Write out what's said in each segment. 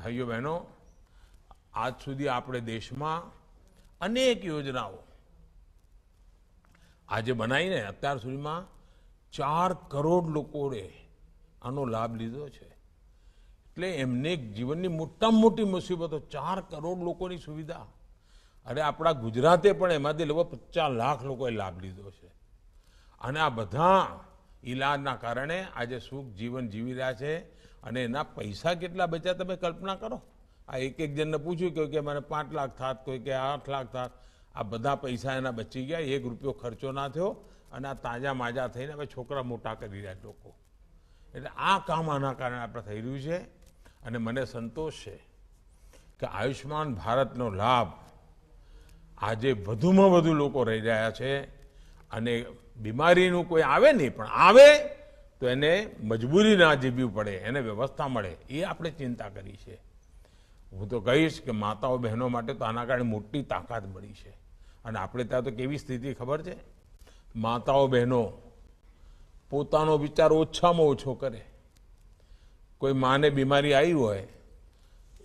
ભાઈઓ બહેનો આજ સુધી આપણે દેશમાં અનેક યોજનાઓ આજે બનાવીને અત્યાર સુધીમાં ચાર કરોડ લોકોએ આનો લાભ લીધો છે એટલે એમને જીવનની મોટામાં મોટી મુસીબતો ચાર કરોડ લોકોની સુવિધા અરે આપણા ગુજરાતે પણ એમાંથી લગભગ પચાસ લાખ લોકોએ લાભ લીધો છે અને આ બધા ઈલાજના કારણે આજે સુખ જીવન જીવી રહ્યા છે અને એના પૈસા કેટલા બચ્યા તમે કલ્પના કરો આ એક એક જણને પૂછ્યું કે મને પાંચ લાખ થાત કોઈ કે આઠ લાખ થાત આ બધા પૈસા એના બચી ગયા એક રૂપિયો ખર્ચો ના થયો અને આ તાજા માજા થઈને હવે છોકરા મોટા કરી રહ્યા લોકો એટલે આ કામ આના કારણે આપણે થઈ રહ્યું છે અને મને સંતોષ છે કે આયુષ્યમાન ભારતનો લાભ આજે વધુમાં વધુ લોકો રહી રહ્યા છે અને બીમારીનું કોઈ આવે નહીં પણ આવે તો એને મજબૂરી ના જીવવી પડે એને વ્યવસ્થા મળે એ આપણે ચિંતા કરી છે હું તો કહીશ કે માતાઓ બહેનો માટે તો આના કારણે મોટી તાકાત મળી છે અને આપણે ત્યાં તો કેવી સ્થિતિ ખબર છે માતાઓ બહેનો પોતાનો વિચાર ઓછામાં ઓછો કરે કોઈ માને બીમારી આવી હોય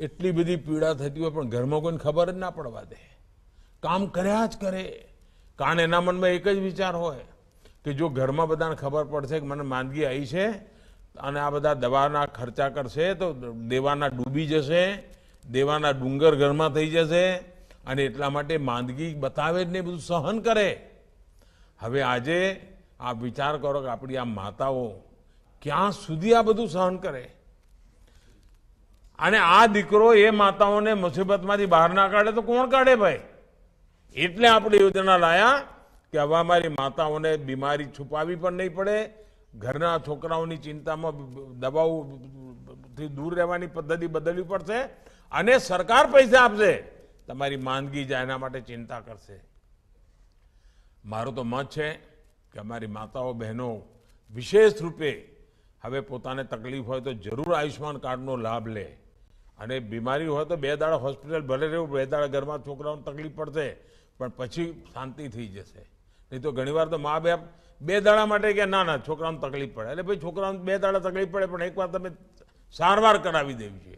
એટલી બધી પીડા થતી હોય પણ ઘરમાં કોઈને ખબર જ ના પડવા દે કામ કર્યા જ કરે કારણ એના મનમાં એક જ વિચાર હોય કે જો ઘરમાં બધાને ખબર પડશે કે મને માંદગી આવી છે અને આ બધા દવાના ખર્ચા કરશે તો દેવાના ડૂબી જશે દેવાના ડુંગર ઘરમાં થઈ જશે અને એટલા માટે માંદગી બતાવે જ નહીં બધું સહન કરે હવે આજે આ વિચાર કરો કે આપણી આ માતાઓ ક્યાં સુધી આ બધું સહન કરે અને આ દીકરો એ માતાઓને મુસીબતમાંથી બહાર ના કાઢે તો કોણ કાઢે ભાઈ એટલે આપણે યોજના લાયા કે હવે અમારી માતાઓને બીમારી છુપાવી પણ નહીં પડે ઘરના છોકરાઓની ચિંતામાં દબાવથી દૂર રહેવાની પદ્ધતિ બદલવી પડશે અને સરકાર પૈસા આપશે તમારી માંદગી જાય એના માટે ચિંતા કરશે મારો તો મત છે કે અમારી માતાઓ બહેનો વિશેષ રૂપે હવે પોતાને તકલીફ હોય તો જરૂર આયુષ્યમાન કાર્ડનો લાભ લે અને બીમારી હોય તો બે દાડા હોસ્પિટલ ભલે રહેવું બે દાડા ઘરમાં છોકરાઓને તકલીફ પડશે પણ પછી શાંતિ થઈ જશે નહીં તો ઘણીવાર તો મા બાપ બે દાડા માટે કે ના ના છોકરાઓને તકલીફ પડે એટલે ભાઈ છોકરાઓને બે દાડા તકલીફ પડે પણ એકવાર તમે સારવાર કરાવી દેવી છે